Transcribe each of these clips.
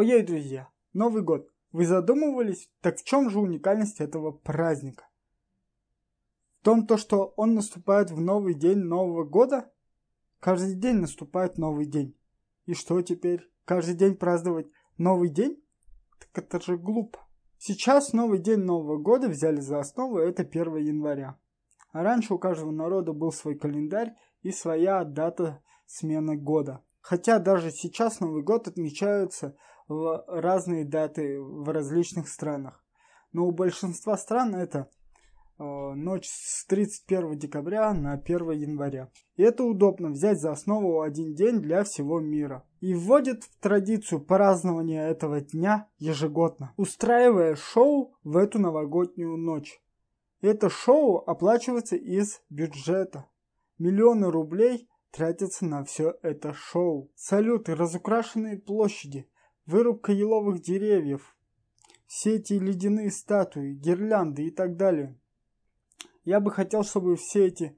Ой, друзья, Новый год. Вы задумывались, так в чем же уникальность этого праздника? В том, то, что он наступает в новый день Нового года? Каждый день наступает новый день. И что теперь? Каждый день праздновать новый день? Так это же глупо. Сейчас новый день Нового года взяли за основу, это 1 января. А раньше у каждого народа был свой календарь и своя дата смены года – Хотя даже сейчас Новый год отмечаются в разные даты в различных странах. Но у большинства стран это э, ночь с 31 декабря на 1 января. И это удобно взять за основу один день для всего мира. И вводит в традицию празднования этого дня ежегодно, устраивая шоу в эту новогоднюю ночь. Это шоу оплачивается из бюджета. Миллионы рублей тратятся на все это шоу. Салюты, разукрашенные площади, вырубка еловых деревьев, все эти ледяные статуи, гирлянды и так далее. Я бы хотел, чтобы все эти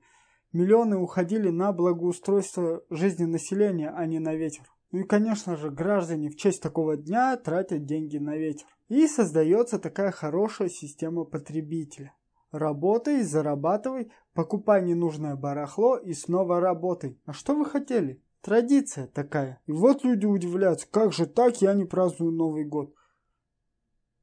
миллионы уходили на благоустройство жизни населения, а не на ветер. Ну и, конечно же, граждане в честь такого дня тратят деньги на ветер. И создается такая хорошая система потребителя. Работай, зарабатывай, покупай ненужное барахло и снова работай. А что вы хотели? Традиция такая. И вот люди удивляются, как же так я не праздную Новый год.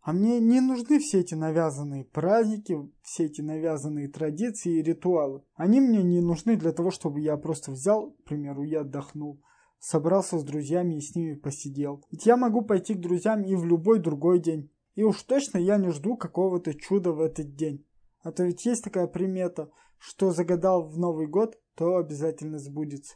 А мне не нужны все эти навязанные праздники, все эти навязанные традиции и ритуалы. Они мне не нужны для того, чтобы я просто взял, к примеру, я отдохнул, собрался с друзьями и с ними посидел. Ведь я могу пойти к друзьям и в любой другой день. И уж точно я не жду какого-то чуда в этот день. А то ведь есть такая примета, что загадал в Новый год, то обязательно сбудется.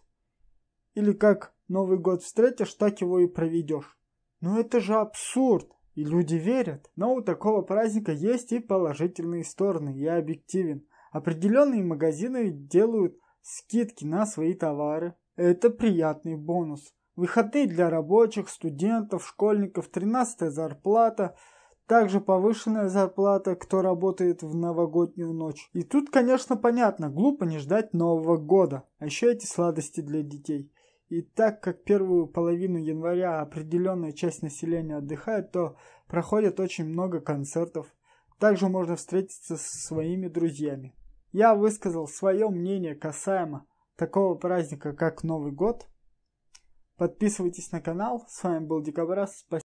Или как Новый год встретишь, так его и проведешь. Но ну, это же абсурд, и люди верят. Но у такого праздника есть и положительные стороны, я объективен. Определенные магазины делают скидки на свои товары. Это приятный бонус. Выходные для рабочих, студентов, школьников, 13 зарплата – также повышенная зарплата, кто работает в новогоднюю ночь. И тут, конечно, понятно, глупо не ждать Нового года. А еще эти сладости для детей. И так как первую половину января определенная часть населения отдыхает, то проходит очень много концертов. Также можно встретиться со своими друзьями. Я высказал свое мнение касаемо такого праздника, как Новый год. Подписывайтесь на канал. С вами был Дикобраз. Спасибо.